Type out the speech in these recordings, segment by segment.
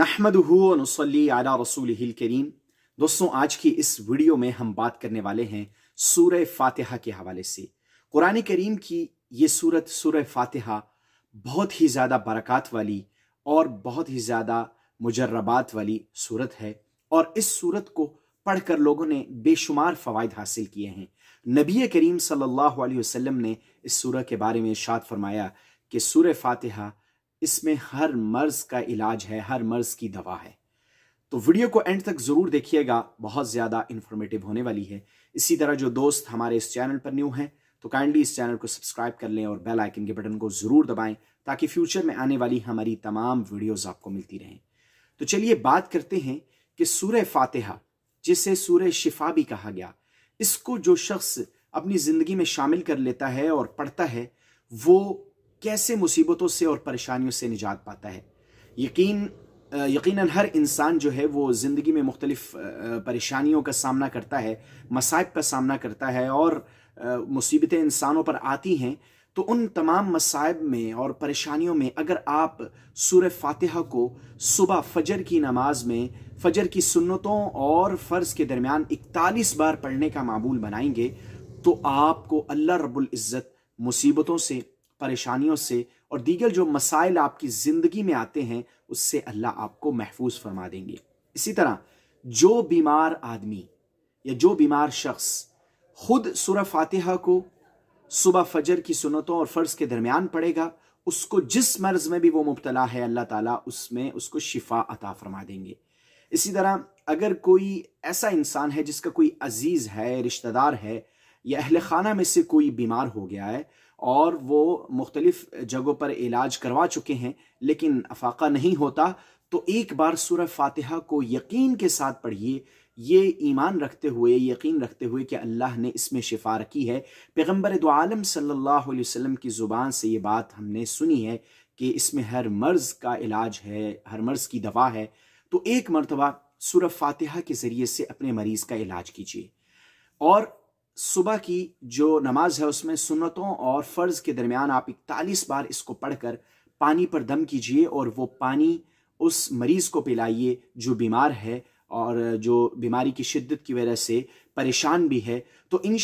नहमदहू रसूल करीम दोस्तों आज की इस वीडियो में हम बात करने वाले हैं सूर्य फातिहा के हवाले से कुरान करीम की ये सूरत सूर्य फातिहा बहुत ही ज़्यादा बरक़ात वाली और बहुत ही ज़्यादा मुजर्रबात वाली सूरत है और इस सूरत को पढ़कर लोगों ने बेशुमार फ़वाद हासिल किए हैं नबी करीम सल्ला वसम ने इस सूरह के बारे में इशाद फरमाया कि सूर्य फातहा इसमें हर मर्ज का इलाज है हर मर्ज की दवा है तो वीडियो को एंड तक ज़रूर देखिएगा बहुत ज़्यादा इंफॉर्मेटिव होने वाली है इसी तरह जो दोस्त हमारे इस चैनल पर न्यू हैं तो काइंडली इस चैनल को सब्सक्राइब कर लें और बेल आइकन के बटन को ज़रूर दबाएं ताकि फ्यूचर में आने वाली हमारी तमाम वीडियोज आपको मिलती रहें तो चलिए बात करते हैं कि सूर्य फातिहा जिसे सूर्य शिफा भी कहा गया इसको जो शख्स अपनी ज़िंदगी में शामिल कर लेता है और पढ़ता है वो कैसे मुसीबतों से और परेशानियों से निजात पाता है यकीन यकीनन हर इंसान जो है वो ज़िंदगी में मुख्तलिफ़ परेशानियों का सामना करता है मसाइब का सामना करता है और मुसीबतें इंसानों पर आती हैं तो उन तमाम मसाइब में और परेशानियों में अगर आप सूर फातिहा को सुबह फजर की नमाज में फजर की सुन्नतों और फ़र्ज़ के दरमियान इकतालीस बार पढ़ने का मामूल बनाएंगे तो आपको अल्लाह रब्बुल इज़्ज़त मुसीबतों से परेशानियों से और दीगर जो मसाइल आपकी ज़िंदगी में आते हैं उससे अल्लाह आपको महफूज फरमा देंगे इसी तरह जो बीमार आदमी या जो बीमार शख्स खुद सुर फातहा को सुबह फजर की सुनतों और फ़र्ज़ के दरमियान पड़ेगा उसको जिस मर्ज़ में भी वो मुबतला है अल्लाह ताला उसमें उसको शिफा अता फरमा देंगे इसी तरह अगर कोई ऐसा इंसान है जिसका कोई अजीज़ है रिश्तेदार है या अहल खाना में से कोई बीमार हो गया है और वो मुख्तलिफ़ जगहों पर इलाज करवा चुके हैं लेकिन अफाका नहीं होता तो एक बार सूर्य फातिहा को यकीन के साथ पढ़िए ये ईमान रखते हुए यकीन रखते हुए कि अल्लाह ने इसमें शिफा रखी है पैगम्बर दो आलम सल्लल्लाहु अलैहि वसल्लम की ज़ुबान से ये बात हमने सुनी है कि इसमें हर मर्ज़ का इलाज है हर मर्ज़ की दवा है तो एक मरतबा सूर्य फातिहा के ज़रिए से अपने मरीज़ का इलाज कीजिए और सुबह की जो नमाज है उसमें सुन्नतों और फ़र्ज़ के दरमियान आप इकतालीस बार इसको पढ़कर पानी पर दम कीजिए और वो पानी उस मरीज़ को पिलाइए जो बीमार है और जो बीमारी की शिद्दत की वजह से परेशान भी है तो इन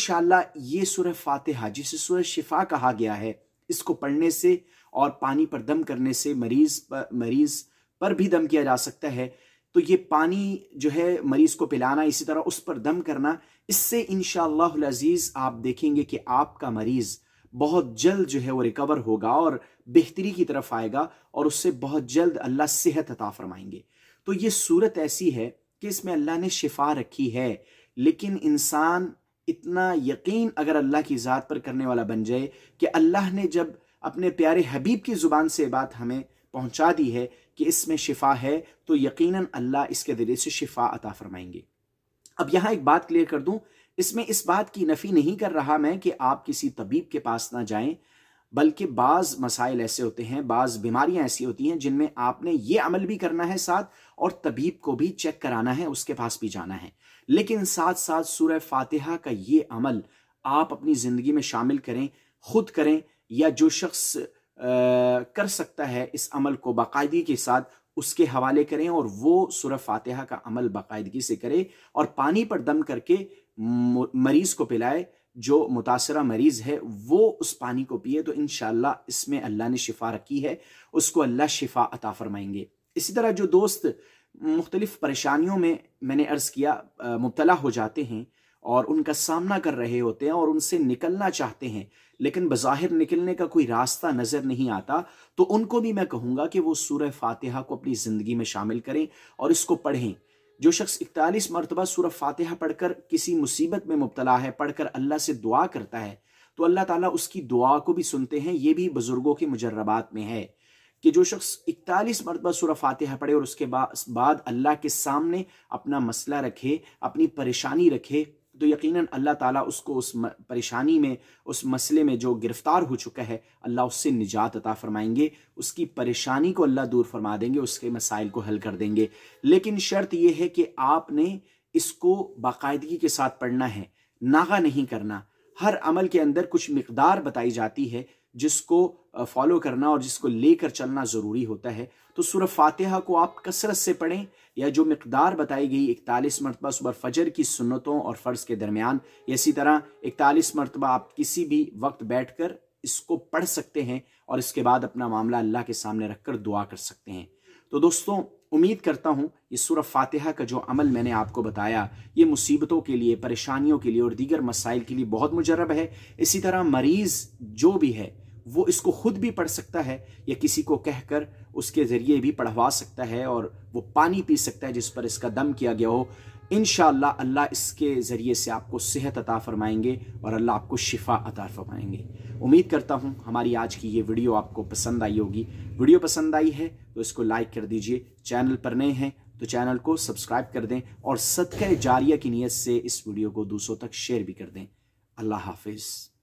ये सुरह फातिहा जिसे सुरह शिफा कहा गया है इसको पढ़ने से और पानी पर दम करने से मरीज़ पर मरीज़ पर भी दम किया जा सकता है तो ये पानी जो है मरीज को पिलाना इसी तरह उस पर दम करना इससे इन शज़ीज़ आप देखेंगे कि आपका मरीज बहुत जल्द जो है वो रिकवर होगा और बेहतरी की तरफ आएगा और उससे बहुत जल्द अल्लाह सेहत अता फरमाएंगे तो ये सूरत ऐसी है कि इसमें अल्लाह ने शिफा रखी है लेकिन इंसान इतना यकीन अगर अल्लाह की ज़ात पर करने वाला बन जाए कि अल्लाह ने जब अपने प्यारे हबीब की ज़ुबान से बात हमें पहुंचा दी है कि इसमें शिफा है तो यकीनन अल्लाह इसके ज़रिए से शिफा अता फरमाएंगे अब यहां एक बात क्लियर कर दूं इसमें इस बात की नफ़ी नहीं कर रहा मैं कि आप किसी तबीब के पास ना जाएं बल्कि बाज़ मसाइल ऐसे होते हैं बाज़ बीमारियां ऐसी होती हैं जिनमें आपने ये अमल भी करना है साथ और तबीब को भी चेक कराना है उसके पास भी जाना है लेकिन साथ साथ सूर्य फातिहा का ये अमल आप अपनी ज़िंदगी में शामिल करें खुद करें या जो शख्स कर सकता है इस अमल को बाकायदगी के साथ उसके हवाले करें और वो सुर फातिहा का अमल बाकायदगी से करे और पानी पर दम करके मरीज को पिलाए जो मुतासर मरीज़ है वो उस पानी को पिए तो इन इसमें अल्लाह ने शिफा रखी है उसको अल्लाह शिफा अता फरमाएंगे इसी तरह जो दोस्त मुख्तलिफ़ परेशानियों में मैंने अर्ज़ किया मुबतला हो जाते हैं और उनका सामना कर रहे होते हैं और उनसे निकलना चाहते हैं लेकिन बाहिर निकलने का कोई रास्ता नज़र नहीं आता तो उनको भी मैं कहूँगा कि वो सूर्य फातिहा को अपनी ज़िंदगी में शामिल करें और इसको पढ़ें जो शख्स इकतालीस मरतबा फातहा फातिहा पढ़कर किसी मुसीबत में मुबतला है पढ़कर अल्लाह से दुआ करता है तो अल्लाह ताला उसकी दुआ को भी सुनते हैं ये भी बुज़ुर्गों के मुजर्रबात में है कि जो शख्स इकतालीस मरतबा सूर फातिहा पढ़े और उसके बाद अल्लाह के सामने अपना मसला रखे अपनी परेशानी रखे तो यकीनन अल्लाह ताला उसको उस परेशानी में उस मसले में जो गिरफ्तार हो चुका है अल्लाह उससे निजात अता फरमाएंगे उसकी परेशानी को अल्लाह दूर फरमा देंगे उसके मसाइल को हल कर देंगे लेकिन शर्त यह है कि आपने इसको बाकायदगी के साथ पढ़ना है नागा नहीं करना हर अमल के अंदर कुछ मकदार बताई जाती है जिसको फॉलो करना और जिसको लेकर चलना ज़रूरी होता है तो सूरह फातिहा को आप कसरत से पढ़ें या जो मकदार बताई गई इकतालीस मरतबा सुबह फजर की सुनतों और फ़र्ज़ के दरमियान इसी तरह इकतालीस मरतबा आप किसी भी वक्त बैठ कर इसको पढ़ सकते हैं और इसके बाद अपना मामला अल्लाह के सामने रख कर दुआ कर सकते हैं तो दोस्तों उम्मीद करता हूँ ये सूरह फातिहा का जो अमल मैंने आपको बताया ये मुसीबतों के लिए परेशानियों के लिए और दीगर मसाइल के लिए बहुत मुजरब है इसी तरह मरीज़ जो भी है वो इसको खुद भी पढ़ सकता है या किसी को कहकर उसके ज़रिए भी पढ़वा सकता है और वो पानी पी सकता है जिस पर इसका दम किया गया हो इन अल्लाह इसके ज़रिए से आपको सेहत अता फ़रमाएंगे और अल्लाह आपको शिफा अता फ़रमाएंगे उम्मीद करता हूँ हमारी आज की ये वीडियो आपको पसंद आई होगी वीडियो पसंद आई है तो इसको लाइक कर दीजिए चैनल पर नए हैं तो चैनल को सब्सक्राइब कर दें और सदक जारिया की नीयत से इस वीडियो को दूसरों तक शेयर भी कर दें अल्लाह हाफिज़